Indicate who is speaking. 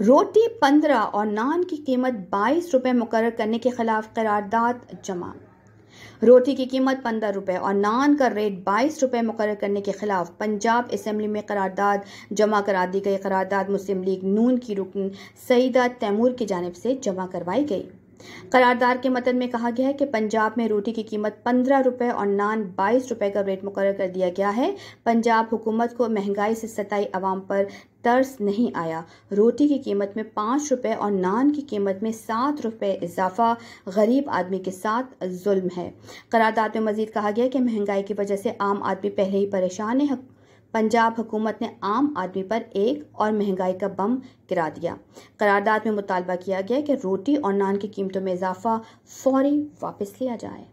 Speaker 1: रोटी पंद्रह और नान की कीमत बाईस रुपये मुकर करने के खिलाफ करारदाद जमा रोटी की कीमत पंद्रह रुपये और नान का रेट बाईस रुपये मुकर करने के खिलाफ पंजाब असम्बली में करारदाद जमा करा दी गई करारदाद मुस्लिम लीग नून की रुकन सईदा तैमूर की जानब से जमा करवाई गई करारदार के मतन में कहा गया है कि पंजाब में रोटी की कीमत पंद्रह रुपये और नान बाईस रुपये का रेट मुकर कर दिया गया है पंजाब हुकूमत को महंगाई से सताई आवाम पर तर्स नहीं आया रोटी की कीमत में पाँच रुपये और नान की कीमत में सात रुपये इजाफा गरीब आदमी के साथ जुल्म है करारदाद में मजीद कहा गया कि महंगाई की वजह से आम आदमी पहले ही परेशान है पंजाब हुकूमत ने आम आदमी पर एक और महंगाई का बम गिरा दिया करारदाद में मुतालबा किया गया कि रोटी और नान की कीमतों में इजाफा फौरी वापस लिया जाए